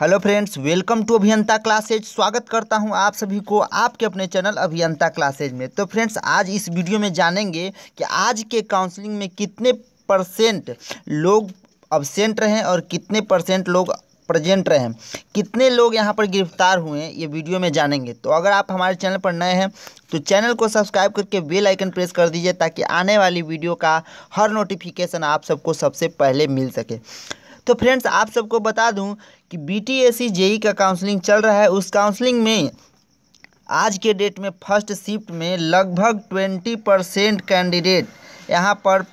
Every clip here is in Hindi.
hello friends welcome to Abhiyanta classes स्वागत करता हूं आप सभी को आपके अपने चैनल अभियंता क्लासेज में तो फ्रेंड्स आज इस वीडियो में जानेंगे कि आज के काउंसलिंग में कितने परसेंट लोग अब्सेंट रहे और कितने परसेंट लोग प्रेजेंट रहे कितने लोग यहाँ पर गिरफ्तार हुए हैं ये वीडियो में जानेंगे तो अगर आप हमारे चैनल पर नए हैं तो चैनल को सब्सक्राइब करके बेल आइकन प्रेस कर दीजिए ताकि आने वाली वीडियो का हर नोटिफिकेशन आप सबको सबसे पहले मिल सके तो फ्रेंड्स आप सबको बता दूं कि B T S C JE का काउंसलिंग चल रहा है उस काउंसलिंग में आज के डेट में फर्स्ट शिफ्ट में लगभग ट्वेंटी परसेंट कैंडिडेट यहाँ पर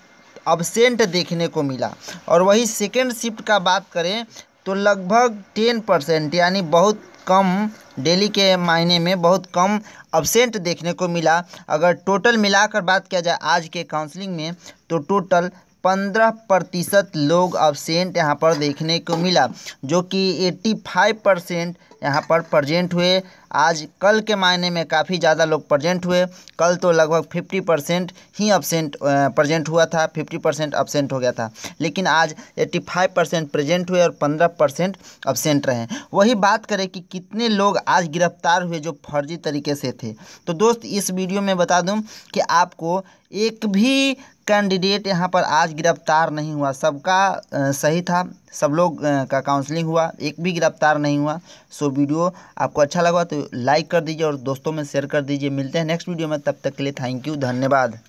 अबसेंट देखने को मिला और वही सेकेंड शिफ्ट का बात करें तो लगभग टेन परसेंट यानी बहुत कम डेली के मायने में बहुत कम अबसेंट देखने को मिला अगर टोटल मिलाकर बात किया जाए आज के काउंसलिंग में तो टोटल पंद्रह प्रतिशत लोग अब्सेंट यहाँ पर देखने को मिला जो कि एट्टी फाइव परसेंट यहाँ पर प्रजेंट हुए आज कल के मायने में काफ़ी ज़्यादा लोग प्रजेंट हुए कल तो लगभग फिफ्टी परसेंट ही अपसेंट प्रजेंट हुआ था फिफ्टी परसेंट अपसेंट हो गया था लेकिन आज एट्टी फाइव परसेंट प्रजेंट हुए और पंद्रह परसेंट अपसेंट रहे वही बात करें कि कितने लोग आज गिरफ्तार हुए जो फर्जी तरीके से थे तो दोस्त इस वीडियो में बता दूँ कि आपको एक भी कैंडिडेट यहाँ पर आज गिरफ्तार नहीं हुआ सबका सही था सब लोग का काउंसलिंग हुआ एक भी गिरफ्तार नहीं हुआ सो वीडियो आपको अच्छा लगा तो लाइक कर दीजिए और दोस्तों में शेयर कर दीजिए मिलते हैं नेक्स्ट वीडियो में तब तक के लिए थैंक यू धन्यवाद